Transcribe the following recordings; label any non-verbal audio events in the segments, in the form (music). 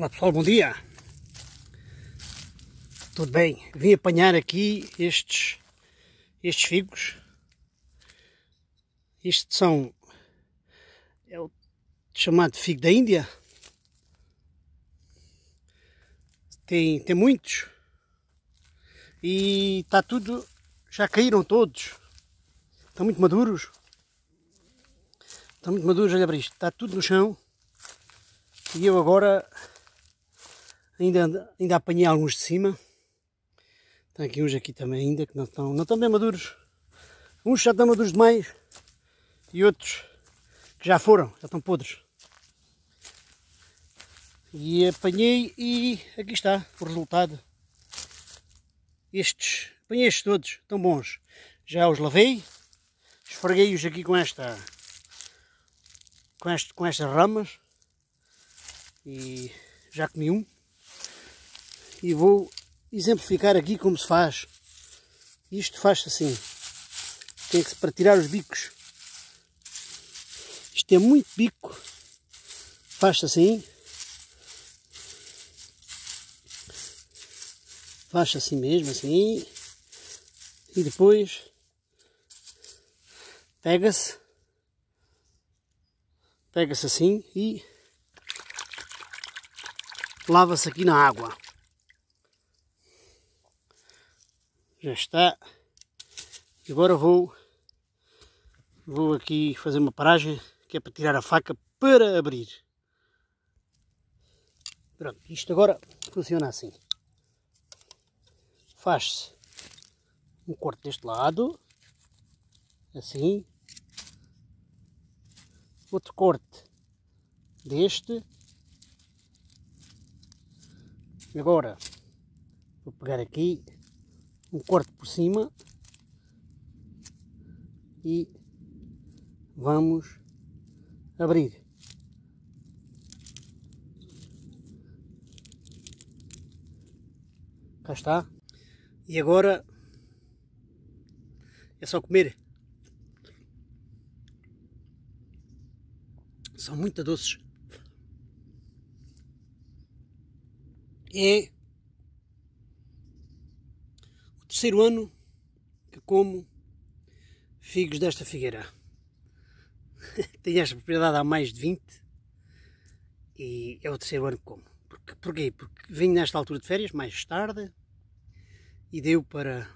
Olá pessoal, bom dia! Tudo bem? Vim apanhar aqui estes, estes figos. Isto são... é o chamado figo da Índia. Tem, tem muitos. E está tudo... já caíram todos. Estão muito maduros. Estão muito maduros, olha para isto. Está tudo no chão. E eu agora Ainda, ainda apanhei alguns de cima. Tem aqui uns aqui também ainda que não estão, não estão bem maduros. Uns já estão maduros demais e outros que já foram, já estão podres. E apanhei e aqui está o resultado. Estes, apanhei estes todos, estão bons. Já os lavei, esfreguei-os aqui com esta com, este, com estas ramas e já comi um e vou exemplificar aqui como se faz. Isto faz-se assim. Tem que para tirar os bicos. Isto é muito bico. Faz-se assim. Faz-se assim mesmo, assim. E depois pega-se. Pega-se assim e lava-se aqui na água. já está. Agora vou, vou aqui fazer uma paragem que é para tirar a faca para abrir. Pronto, isto agora funciona assim. Faz-se um corte deste lado, assim. Outro corte deste. Agora vou pegar aqui um corte por cima e vamos abrir. Cá está. E agora é só comer. São muito doces. É terceiro ano que como figos desta figueira. (laughs) Tenho esta propriedade há mais de 20 e é o terceiro ano que como. Porque, porquê? Porque vim nesta altura de férias, mais tarde, e deu para,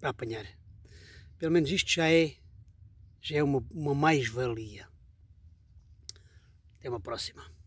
para apanhar. Pelo menos isto já é, já é uma, uma mais-valia. Até uma próxima.